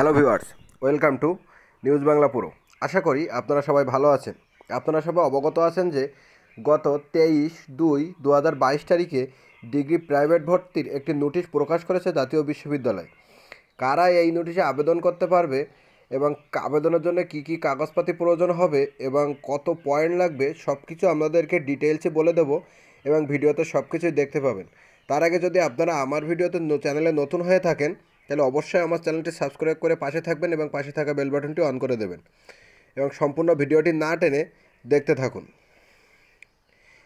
hello viewers welcome to news Bangla পুরো আশা করি আপনারা সবাই ভালো আছেন আপনারা সবাই অবগত আছেন যে গত তেইশ দুই দু তারিখে ডিগ্রি প্রাইভেট ভর্তির একটি নোটিশ প্রকাশ করেছে জাতীয় বিশ্ববিদ্যালয় কারা এই নোটিশে আবেদন করতে পারবে এবং আবেদনের জন্য কি কি কাগজপাতি প্রয়োজন হবে এবং কত পয়েন্ট লাগবে সব কিছু আপনাদেরকে ডিটেলসে বলে দেব এবং ভিডিওতে সব কিছুই দেখতে পাবেন তার আগে যদি আপনারা আমার ভিডিওতে চ্যানেলে নতুন হয়ে থাকেন তাহলে অবশ্যই আমার চ্যানেলটি সাবস্ক্রাইব করে পাশে থাকবেন এবং পাশে থাকা বেল বাটনটি অন করে দেবেন এবং সম্পূর্ণ ভিডিওটি না টেনে দেখতে থাকুন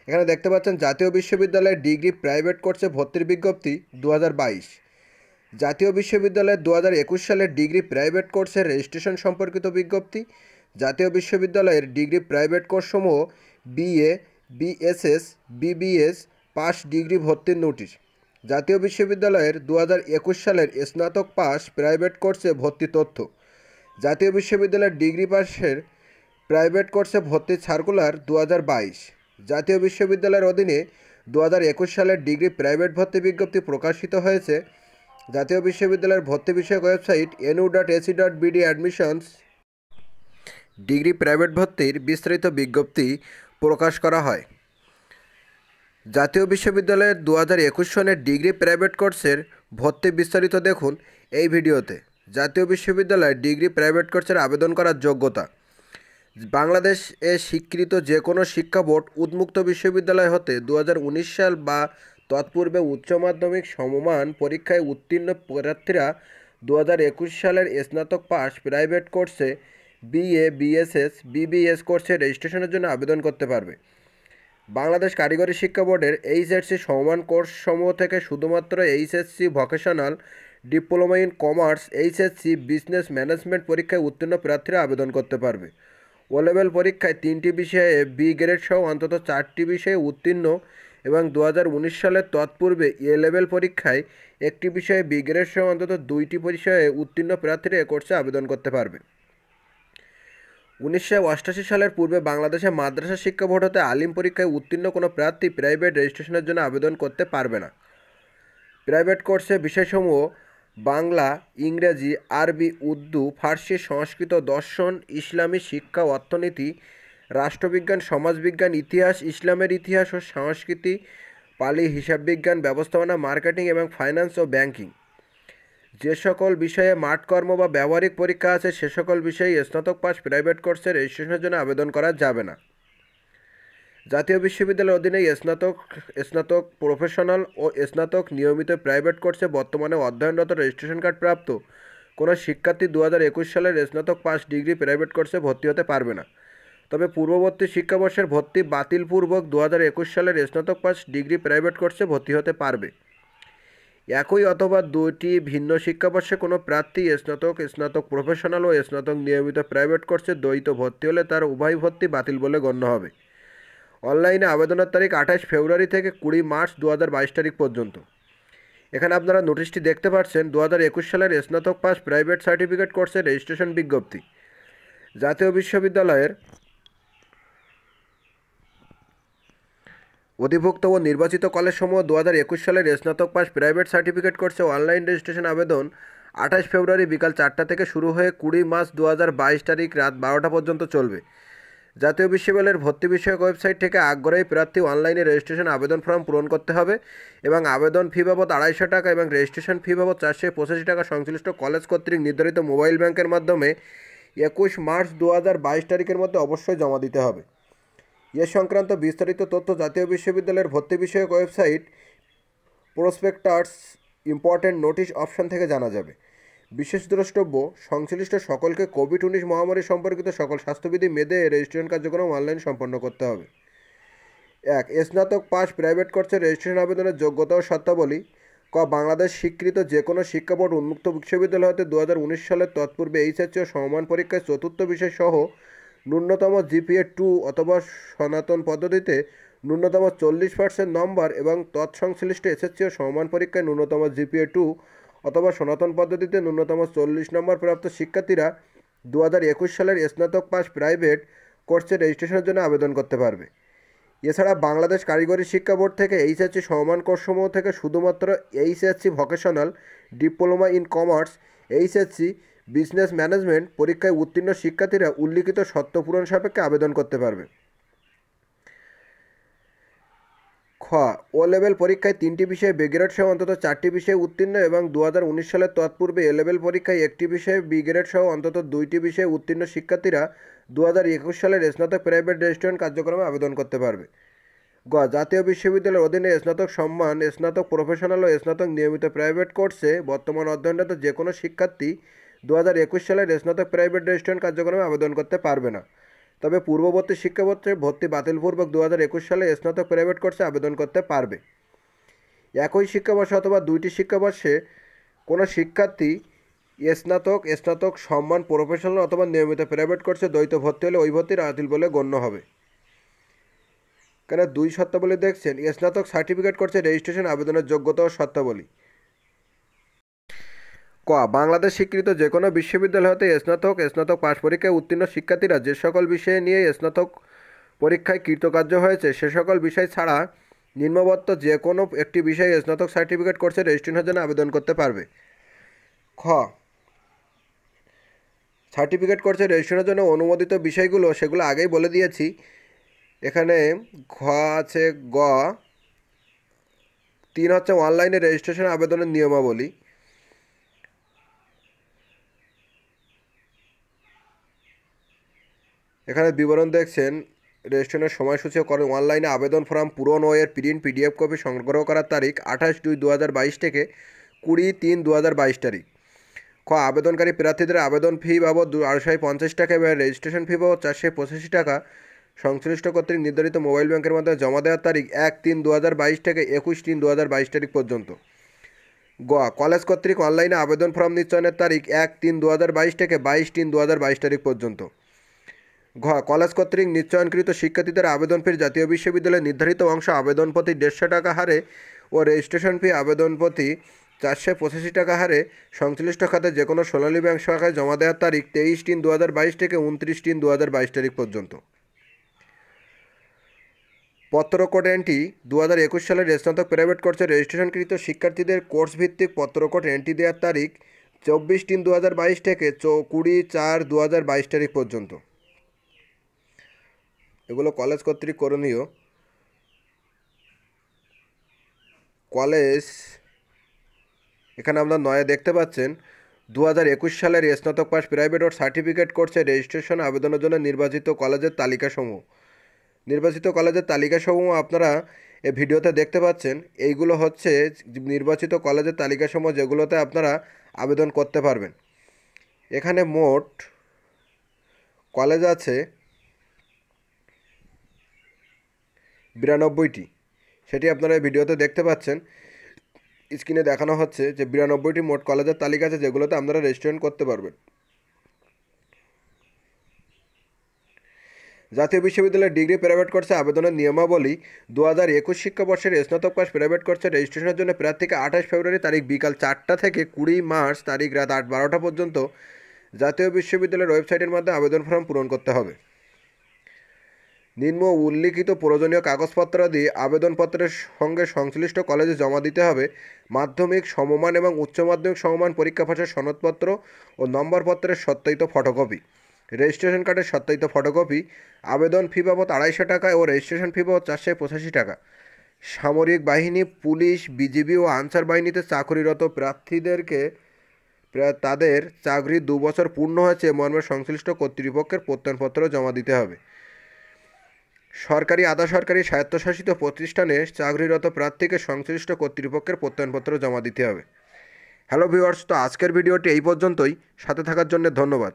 এখানে দেখতে পাচ্ছেন জাতীয় বিশ্ববিদ্যালয়ের ডিগ্রি প্রাইভেট কোর্সে ভর্তির বিজ্ঞপ্তি দু জাতীয় বিশ্ববিদ্যালয়ের দু হাজার সালের ডিগ্রি প্রাইভেট কোর্সের রেজিস্ট্রেশন সম্পর্কিত বিজ্ঞপ্তি জাতীয় বিশ্ববিদ্যালয়ের ডিগ্রি প্রাইভেট কোর্সসমূহ BA BSS BBS pass degree ভর্তির নোটিশ জাতীয় বিশ্ববিদ্যালয়ের দু সালের স্নাতক পাস প্রাইভেট কোর্সে ভর্তি তথ্য জাতীয় বিশ্ববিদ্যালয়ের ডিগ্রি পাসের প্রাইভেট কোর্সে ভর্তি সার্কুলার দু জাতীয় বিশ্ববিদ্যালয়ের অধীনে দু সালের ডিগ্রি প্রাইভেট ভর্তি বিজ্ঞপ্তি প্রকাশিত হয়েছে জাতীয় বিশ্ববিদ্যালয়ের ভর্তি বিষয়ক website NU dot AC dot BD admissions degree private ভর্তির বিস্তারিত বিজ্ঞপ্তি প্রকাশ করা হয় জাতীয় বিশ্ববিদ্যালয়ের দু হাজার একুশ সনের ডিগ্রি প্রাইভেট কোর্সের ভর্তি বিস্তারিত দেখুন এই ভিডিওতে জাতীয় বিশ্ববিদ্যালয়ের ডিগ্রি প্রাইভেট কোর্সের আবেদন করার যোগ্যতা বাংলাদেশ এ স্বীকৃত যে কোনো শিক্ষা বোর্ড উন্মুক্ত বিশ্ববিদ্যালয় হতে দু সাল বা তৎপূর্বে উচ্চ মাধ্যমিক সমমান পরীক্ষায় উত্তীর্ণ প্রার্থীরা দু হাজার একুশ সালের স্নাতক পাস প্রাইভেট কোর্সে বিএ বিএসএস বিবিএস কোর্সে রেজিস্ট্রেশনের জন্য আবেদন করতে পারবে বাংলাদেশ কারিগরি শিক্ষা বোর্ডের এইচএসসি সমান কোর্সসমূহ থেকে শুধুমাত্র HSC vocational diploma in commerce HSC business management পরীক্ষায় উত্তীর্ণ প্রার্থীরা আবেদন করতে পারবে ও লেভেল পরীক্ষায় তিনটি বিষয়ে বি গ্রেড সহ অন্তত চারটি বিষয়ে উত্তীর্ণ এবং দু উনিশ সালের তৎপূর্বে এ লেভেল পরীক্ষায় একটি বিষয়ে বি গ্রেড সহ অন্তত দুইটি বিষয়ে উত্তীর্ণ প্রার্থীরা এ কোর্সে আবেদন করতে পারবে উনিশশো সালের পূর্বে বাংলাদেশে মাদ্রাসা শিক্ষা ভোট হতে আলিম পরীক্ষায় উত্তীর্ণ কোনো প্রার্থী প্রাইভেট রেজিস্ট্রেশনের জন্য আবেদন করতে পারবে না প্রাইভেট কোর্সে বিষয়সমূহ বাংলা ইংরেজি আরবি উর্দু ফার্সি সংস্কৃত দর্শন ইসলামী শিক্ষা অর্থনীতি রাষ্ট্রবিজ্ঞান সমাজবিজ্ঞান ইতিহাস ইসলামের ইতিহাস ও সংস্কৃতি পালি হিসাববিজ্ঞান ব্যবস্থাপনা মার্কেটিং এবং ফাইন্যান্স ও ব্যাংকিং যে সকল বিষয়ে মাঠকর্ম বা ব্যবহারিক পরীক্ষা আছে সে সকল বিষয়ে স্নাতক পাস প্রাইভেট কোর্সে রেজিস্ট্রেশনের জন্য আবেদন করা যাবে না জাতীয় বিশ্ববিদ্যালয়ের অধীনে স্নাতক স্নাতক প্রফেশনাল ও স্নাতক নিয়মিত প্রাইভেট কোর্সে বর্তমানে অধ্যয়নরত রেজিস্ট্রেশন কার্ড প্রাপ্ত কোনো শিক্ষার্থী দু হাজার একুশ সালের স্নাতক পাস ডিগ্রি প্রাইভেট কোর্সে ভর্তি হতে পারবে না তবে পূর্ববর্তী শিক্ষাবর্ষের ভর্তি বাতিলপূর্বক দু হাজার একুশ সালের স্নাতক পাস ডিগ্রি প্রাইভেট কোর্সে ভর্তি হতে পারবে একই অথবা দুইটি ভিন্ন শিক্ষাবর্ষে কোনো প্রার্থী স্নাতক স্নাতক প্রফেশনাল ও স্নাতক নিয়মিত প্রাইভেট কোর্সে দ্বৈত ভর্তি হলে তার উভয় ভর্তি বাতিল বলে গণ্য হবে অনলাইনে আবেদনের তারিখ আঠাশ ফেব্রুয়ারি থেকে কুড়ি মার্চ দু তারিখ পর্যন্ত এখানে আপনারা নোটিশটি দেখতে পাচ্ছেন দু হাজার একুশ সালের স্নাতক পাস প্রাইভেট সার্টিফিকেট কোর্সের রেজিস্ট্রেশন বিজ্ঞপ্তি জাতীয় বিশ্ববিদ্যালয়ের অধিভুক্ত ও নির্বাচিত কলেজসমূহ দু হাজার একুশ সালের স্নাতক পাস প্রাইভেট সার্টিফিকেট কোর্সে অনলাইন রেজিস্ট্রেশন আবেদন আঠাশ ফেব্রুয়ারি বিকাল চারটা থেকে শুরু হয়ে কুড়ি মার্চ দু তারিখ রাত বারোটা পর্যন্ত চলবে জাতীয় বিশ্ববিদ্যালয়ের ভর্তি বিষয়ক ওয়েবসাইট থেকে আগ্রহী প্রার্থী অনলাইনে রেজিস্ট্রেশন আবেদন ফর্ম পূরণ করতে হবে এবং আবেদন ফি বাবদ আড়াইশো টাকা এবং রেজিস্ট্রেশন ফি বাবদ চারশো পঁচাশি টাকা সংশ্লিষ্ট কলেজ কর্তৃক নির্ধারিত মোবাইল ব্যাংকের মাধ্যমে একুশ মার্চ দু তারিখের মধ্যে অবশ্যই জমা দিতে হবে এ সংক্রান্ত বিস্তারিত তথ্য জাতীয় বিশ্ববিদ্যালয়ের ভর্তি বিষয়ক website prospectus important notice option থেকে জানা যাবে বিশেষ দ্রষ্টব্য সংশ্লিষ্ট সকলকে কোভিড উনিশ মহামারী সম্পর্কিত সকল স্বাস্থ্যবিধি মেদে রেজিস্ট্রেশন কার্যক্রম অনলাইন সম্পন্ন করতে হবে এক স্নাতক পাস প্রাইভেট কোর্সে রেজিস্ট্রেশন আবেদনের যোগ্যতা ও শর্তাবলী ক বাংলাদেশ স্বীকৃত যে কোনো শিক্ষা বোর্ড উন্মুক্ত বিশ্ববিদ্যালয় হতে দু হাজার উনিশ সালের তৎপূর্বে এইচএসসি ও সমমান পরীক্ষায় চতুর্থ বিষয় সহ ন্যূনতম জিপিএ টু অথবা সনাতন পদ্ধতিতে ন্যূনতম চল্লিশ পার্সেন্ট নম্বর এবং তৎসংশ্লিষ্ট এসএসসি ও সমান পরীক্ষায় ন্যূনতম জিপিএ টু অথবা সনাতন পদ্ধতিতে ন্যূনতম চল্লিশ নম্বর প্রাপ্ত শিক্ষার্থীরা দু হাজার একুশ সালের স্নাতক পাস প্রাইভেট কোর্সে রেজিস্ট্রেশনের জন্য আবেদন করতে পারবে এছাড়া বাংলাদেশ কারিগরি শিক্ষা বোর্ড থেকে এইচএসসি সমান কোর্সসমূহ থেকে শুধুমাত্র HSC vocational diploma in commerce HSC business management পরীক্ষায় উত্তীর্ণ শিক্ষার্থীরা উল্লিখিত সত্য পূরণ সাপেক্ষে আবেদন করতে পারবে খ ও লেভেল পরীক্ষায় তিনটি বিষয়ে বিগ্রেড সহ অন্তত চারটি বিষয়ে উত্তীর্ণ এবং দু সালের তৎপূর্বে এ লেভেল পরীক্ষায় একটি বিষয়ে বিগ্রেড সহ অন্তত দুইটি বিষয়ে উত্তীর্ণ শিক্ষার্থীরা দু হাজার একুশ সালের স্নাতক প্রাইভেট রেস্টুরেন্ট কার্যক্রমে আবেদন করতে পারবে গ জাতীয় বিশ্ববিদ্যালয়ের অধীনে স্নাতক সম্মান স্নাতক প্রফেশনাল ও স্নাতক নিয়মিত প্রাইভেট কোর্সে বর্তমান অধ্যয়নরত যে কোনো শিক্ষার্থী দু হাজার একুশ সালে স্নাতক প্রাইভেট রেস্টুরেন্ট কার্যক্রমে আবেদন করতে পারবে না তবে পূর্ববর্তী শিক্ষাবর্ষে ভর্তি বাতিলপূর্বক দু হাজার একুশ সালে স্নাতক প্রাইভেট কোর্সে আবেদন করতে পারবে একই শিক্ষাবর্ষে অথবা দুইটি শিক্ষাবর্ষে কোনো শিক্ষার্থী স্নাতক স্নাতক সম্মান প্রফেশনাল অথবা নিয়মিত প্রাইভেট কোর্সে দ্বৈত ভর্তি হলে ওই ভর্তির আদিল বলে গণ্য হবে কেন দুই শর্তাবলী দেখছেন স্নাতক সার্টিফিকেট কোর্সে রেজিস্ট্রেশন আবেদনের যোগ্যতা ও শর্তাবলী ক বাংলাদেশ স্বীকৃত যে কোনো বিশ্ববিদ্যালয় হতে স্নাতক স্নাতক পাশ পরীক্ষায় উত্তীর্ণ শিক্ষার্থীরা যে সকল বিষয়ে নিয়ে স্নাতক পরীক্ষায় কৃতকার্য হয়েছে সে সকল বিষয় ছাড়া নিম্নবত্ত যে কোনো একটি বিষয়ে স্নাতক সার্টিফিকেট কোর্সে রেজিস্ট্রেশনের জন্য আবেদন করতে পারবে খ সার্টিফিকেট কোর্সে রেজিস্ট্রেশনের জন্য অনুমোদিত বিষয়গুলো সেগুলো আগেই বলে দিয়েছি এখানে ঘ আছে গ তিন হচ্ছে অনলাইনে রেজিস্ট্রেশন আবেদনের নিয়মাবলী এখানে বিবরণ দেখছেন রেজিস্ট্রেশনের সময়সূচি করে অনলাইনে আবেদন ফর্ম পূরণ ওয়ের প্রিন্ট পিডিএফ কপি সংগ্রহ করার তারিখ আঠাশ দুই দু হাজার বাইশ থেকে কুড়ি তিন দু হাজার বাইশ তারিখ খ আবেদনকারী প্রার্থীদের আবেদন ফি বাবদ আড়াইশো পঞ্চাশ টাকা এবং রেজিস্ট্রেশন ফি বাবদ চারশো পঁচাশি টাকা সংশ্লিষ্ট কর্তৃক নির্ধারিত মোবাইল ব্যাংকের মধ্যে জমা দেওয়ার তারিখ এক তিন দু হাজার বাইশ থেকে একুশ তিন দু হাজার বাইশ তারিখ পর্যন্ত গ কলেজ কর্তৃক অনলাইনে আবেদন ফর্ম নিশ্চয়নের তারিখ এক তিন দু হাজার বাইশ থেকে বাইশ তিন দু হাজার বাইশ তারিখ পর্যন্ত ঘ কলেজ কর্তৃক নিশ্চয়নকৃত শিক্ষার্থীদের আবেদন ফির জাতীয় বিশ্ববিদ্যালয়ের নির্ধারিত অংশ আবেদন প্রতি দেড়শো টাকা হারে ও রেজিস্ট্রেশন ফি আবেদন প্রতি চারশো পঁচাশি টাকা হারে সংশ্লিষ্ট খাতে যে কোনো সোনালী ব্যাংক শাখায় জমা দেওয়ার তারিখ তেইশ তিন দু থেকে উনত্রিশ তিন দু তারিখ পর্যন্ত পত্রকোট দু হাজার একুশ সালের স্নাতক প্রাইভেট কোর্সে রেজিস্ট্রেশনকৃত শিক্ষার্থীদের কোর্স ভিত্তিক পত্রকোট এন্ট্রি দেওয়ার তারিখ চব্বিশ তিন দু থেকে চৌ কুড়ি চার দু তারিখ পর্যন্ত এগুলো কলেজ কর্তৃক করণীয় কলেজ এখানে আমরা নয়ে দেখতে পাচ্ছেন দু হাজার একুশ সালের স্নাতক পাস প্রাইভেট ও সার্টিফিকেট কোর্সে রেজিস্ট্রেশন আবেদনের জন্য নির্বাচিত কলেজের তালিকাসমূহ নির্বাচিত কলেজের তালিকাসমূহ আপনারা এ ভিডিওতে দেখতে পাচ্ছেন এইগুলো হচ্ছে নির্বাচিত কলেজের তালিকাসমূহ যেগুলোতে আপনারা আবেদন করতে পারবেন এখানে মোট কলেজ আছে বিরানব্বইটি সেটি আপনারা এই ভিডিওতে দেখতে পাচ্ছেন স্ক্রিনে দেখানো হচ্ছে যে বিরানব্বইটি মোট কলেজের তালিকা আছে যেগুলোতে আপনারা রেজিস্ট্রেশন করতে পারবেন জাতীয় বিশ্ববিদ্যালয়ের ডিগ্রি প্রাইভেট কোর্সে আবেদনের নিয়মাবলী দু হাজার একুশ শিক্ষাবর্ষের স্নাতক পাস প্রাইভেট কোর্সে রেজিস্ট্রেশনের জন্য প্রার্থীকে আঠাশ ফেব্রুয়ারি তারিখ বিকাল চারটা থেকে কুড়ি মার্চ তারিখ রাত আট বারোটা পর্যন্ত জাতীয় বিশ্ববিদ্যালয়ের ওয়েবসাইটের মাধ্যমে আবেদন ফর্ম পূরণ করতে হবে নিম্ন উল্লিখিত প্রয়োজনীয় কাগজপত্র দিয়ে আবেদনপত্রের সঙ্গে সংশ্লিষ্ট কলেজে জমা দিতে হবে মাধ্যমিক সমমান এবং উচ্চ মাধ্যমিক সমমান পরীক্ষা পাশের সনদপত্র ও নম্বরপত্রের সত্যায়িত ফটোকপি রেজিস্ট্রেশন কার্ডের সত্যায়িত ফটোকপি আবেদন ফি বাবদ আড়াইশো টাকা ও রেজিস্ট্রেশন ফি বাবদ চারশো পঁচাশি টাকা সামরিক বাহিনী পুলিশ বিজিবি ও আনসার বাহিনীতে চাকরিরত প্রার্থীদেরকে তাদের চাকরি দু বছর পূর্ণ হয়েছে মর্মে সংশ্লিষ্ট কর্তৃপক্ষের প্রত্যয়নপত্র জমা দিতে হবে সরকারি আধা সরকারি স্বায়ত্তশাসিত প্রতিষ্ঠানে চাকরিরত প্রার্থীকে সংশ্লিষ্ট কর্তৃপক্ষের প্রত্যয়নপত্র জমা দিতে হবে হ্যালো ভিউয়ার্স তো আজকের ভিডিওটি এই পর্যন্তই সাথে থাকার জন্য ধন্যবাদ